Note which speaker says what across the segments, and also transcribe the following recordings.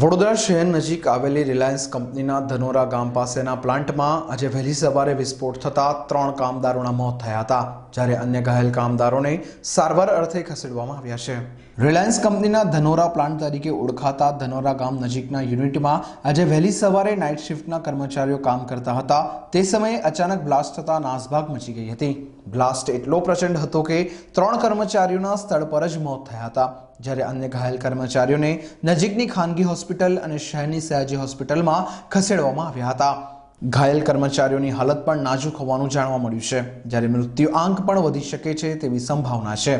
Speaker 1: વડોદરા શહેર નજીક આવેલી રિલાયન્સ કંપનીના ધનોરા ગામ પાસેના પ્લાન્ટમાં આજે વહેલી સવારે વિસ્ફોટ થતાં ત્રણ કામદારોના મોત થયા હતા જ્યારે અન્ય ઘાયલ કામદારોને સારવાર અર્થે ખસેડવામાં આવ્યા છે રિલાયન્સ કંપનીના ધનોરા પ્લાન્ટ તરીકે ઓળખાતા ધનોરા ગામ નજીકના યુનિટમાં આજે વહેલી સવારે નાઇટ શિફ્ટના કર્મચારીઓ કામ કરતા હતા તે સમયે અચાનક બ્લાસ્ટ થતા નાસભાગ મચી ગઈ હતી બ્લાસ્ટ એટલો પ્રચંડ હતો કે ત્રણ કર્મચારીઓના સ્થળ પર જ મોત થયા હતા જ્યારે અન્ય ઘાયલ કર્મચારીઓને નજીકની ખાનગી હોસ્પિટલ અને શહેરની સયાજી હોસ્પિટલમાં ખસેડવામાં આવ્યા હતા ઘાયલ કર્મચારીઓની હાલત પણ નાજુક હોવાનું જાણવા મળ્યું છે જ્યારે મૃત્યુ આંક પણ વધી શકે છે તેવી સંભાવના છે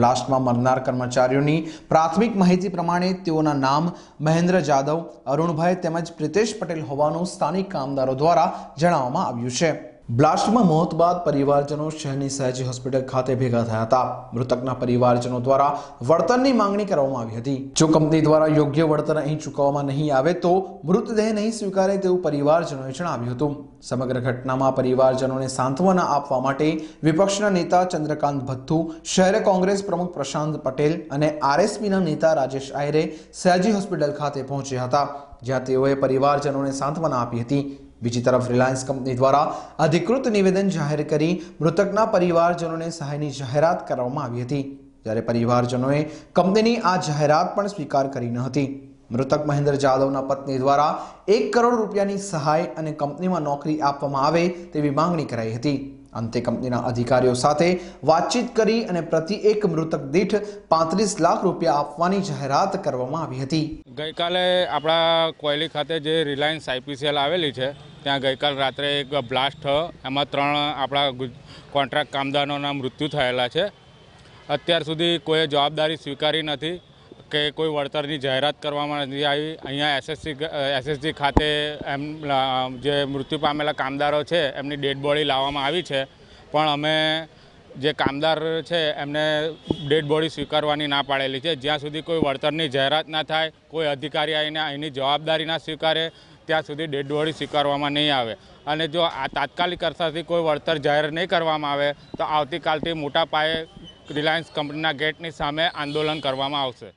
Speaker 1: બ્લાસ્ટમાં મરનાર કર્મચારીઓની પ્રાથમિક માહિતી પ્રમાણે તેઓના નામ મહેન્દ્ર જાદવ અરુણભાઈ તેમજ પ્રિતેશ પટેલ હોવાનું સ્થાનિક કામદારો દ્વારા જણાવવામાં આવ્યું છે બ્લાસ્ટમાં મોત બાદ પરિવારજનો શહેરની સહેજી હોસ્પિટલ ખાતે ભેગા થયા હતા મૃતકના પરિવારજનો દ્વારા વળતરની માંગણી કરવામાં આવી હતી જો કંપની દ્વારા યોગ્ય વળતર અહીં ચૂકવવામાં નહીં આવે તો મૃતદેહ નહીં સ્વીકારે તેવું પરિવારજનોએ જણાવ્યું હતું સમગ્ર ઘટનામાં પરિવારજનોને સાંત્વના આપવા માટે વિપક્ષના નેતા ચંદ્રકાંત ભથ્થુ શહેર કોંગ્રેસ પ્રમુખ પ્રશાંત પટેલ અને આરએસપીના નેતા રાજેશ આયરે સહેજી હોસ્પિટલ ખાતે પહોંચ્યા હતા જ્યાં તેઓએ પરિવારજનોને સાંત્વના આપી હતી બીજી તરફ રિલાયન્સ કંપની દ્વારા અધિકૃત નિવેદન જાહેર કરી મૃતકના પરિવારજનોને સહાયની જાહેરાત કરવામાં આવી હતી જ્યારે પરિવારજનોએ કંપનીની આ જાહેરાત પણ સ્વીકાર કરી ન હતી મૃતક મહેન્દ્ર જાદવના પત્ની દ્વારા એક કરોડ રૂપિયાની સહાય અને કંપનીમાં નોકરી આપવામાં આવે તેવી માંગણી કરાઈ હતી અંતે કંપનીના અધિકારીઓ સાથે વાતચીત કરી અને પ્રતિ એક મૃતક દીઠ પાંત્રીસ લાખ રૂપિયા આપવાની જાહેરાત કરવામાં આવી હતી
Speaker 2: ગઈકાલે આપણા કોયલી ખાતે જે રિલાયન્સ આઈપીસીએલ આવેલી છે ત્યાં ગઈકાલ રાત્રે એક બ્લાસ્ટ થયો એમાં ત્રણ આપણા કોન્ટ્રાક્ટ કામદારોના મૃત્યુ થયેલા છે અત્યાર સુધી કોઈએ જવાબદારી સ્વીકારી નથી કે કોઈ વળતરની જાહેરાત કરવામાં નથી આવી અહીંયા એસએસસી એસએસજી ખાતે એમ જે મૃત્યુ પામેલા કામદારો છે એમની ડેડ બોડી લાવવામાં આવી છે પણ અમે જે કામદાર છે એમને ડેડ બોડી સ્વીકારવાની ના પાડેલી છે જ્યાં સુધી કોઈ વળતરની જાહેરાત ના થાય કોઈ અધિકારી આવીને અહીંની જવાબદારી ના સ્વીકારે ત્યાં સુધી ડેડ બોડી સ્વીકારવામાં નહીં આવે અને જો આ તાત્કાલિક અરસાથી કોઈ વળતર જાહેર નહીં કરવામાં આવે તો આવતીકાલથી મોટા પાયે રિલાયન્સ કંપનીના ગેટની સામે આંદોલન કરવામાં આવશે